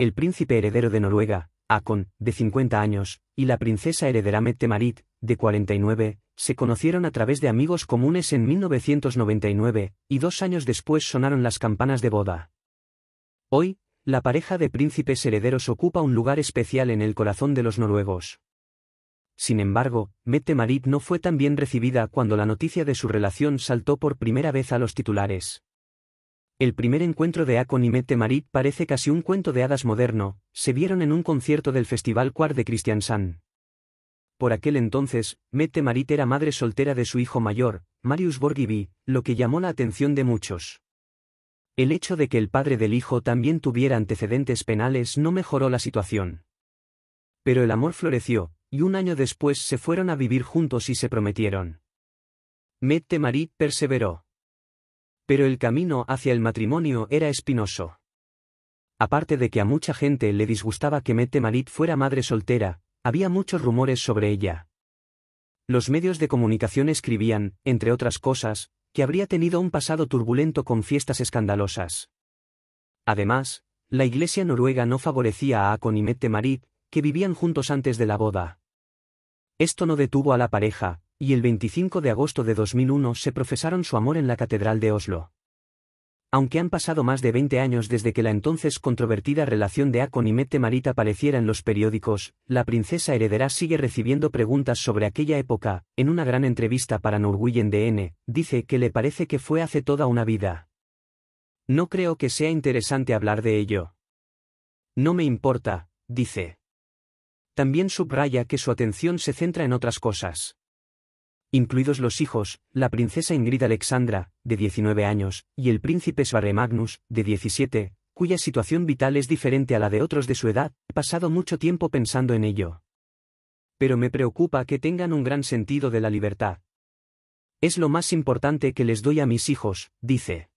el príncipe heredero de Noruega, Akon, de 50 años, y la princesa heredera Mette Marit, de 49, se conocieron a través de amigos comunes en 1999, y dos años después sonaron las campanas de boda. Hoy, la pareja de príncipes herederos ocupa un lugar especial en el corazón de los noruegos. Sin embargo, Mette Marit no fue tan bien recibida cuando la noticia de su relación saltó por primera vez a los titulares. El primer encuentro de Akon y Mette Marit parece casi un cuento de hadas moderno, se vieron en un concierto del Festival Quar de Kristiansand. Por aquel entonces, Mette Marit era madre soltera de su hijo mayor, Marius Borgiby, lo que llamó la atención de muchos. El hecho de que el padre del hijo también tuviera antecedentes penales no mejoró la situación. Pero el amor floreció, y un año después se fueron a vivir juntos y se prometieron. Mette Marit perseveró. Pero el camino hacia el matrimonio era espinoso. Aparte de que a mucha gente le disgustaba que Mette Marit fuera madre soltera, había muchos rumores sobre ella. Los medios de comunicación escribían, entre otras cosas, que habría tenido un pasado turbulento con fiestas escandalosas. Además, la iglesia noruega no favorecía a Akon y Mette Marit, que vivían juntos antes de la boda. Esto no detuvo a la pareja, y el 25 de agosto de 2001 se profesaron su amor en la Catedral de Oslo. Aunque han pasado más de 20 años desde que la entonces controvertida relación de Akon y Mette Marita apareciera en los periódicos, la princesa heredera sigue recibiendo preguntas sobre aquella época. En una gran entrevista para Norwegian DN, dice que le parece que fue hace toda una vida. No creo que sea interesante hablar de ello. No me importa, dice. También subraya que su atención se centra en otras cosas incluidos los hijos, la princesa Ingrid Alexandra, de 19 años, y el príncipe Svarre Magnus, de 17, cuya situación vital es diferente a la de otros de su edad, he pasado mucho tiempo pensando en ello. Pero me preocupa que tengan un gran sentido de la libertad. Es lo más importante que les doy a mis hijos, dice.